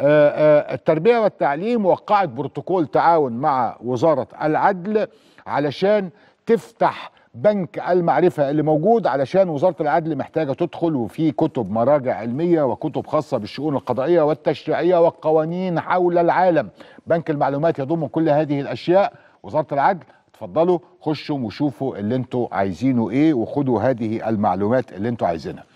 آه، آه، التربيه والتعليم وقعت بروتوكول تعاون مع وزاره العدل علشان تفتح بنك المعرفة اللي موجود علشان وزارة العدل محتاجة تدخل وفي كتب مراجع علمية وكتب خاصة بالشؤون القضائية والتشريعية والقوانين حول العالم بنك المعلومات يضم كل هذه الأشياء وزارة العدل اتفضلوا خشوا وشوفوا اللي انتوا عايزينه ايه وخدوا هذه المعلومات اللي انتوا عايزينها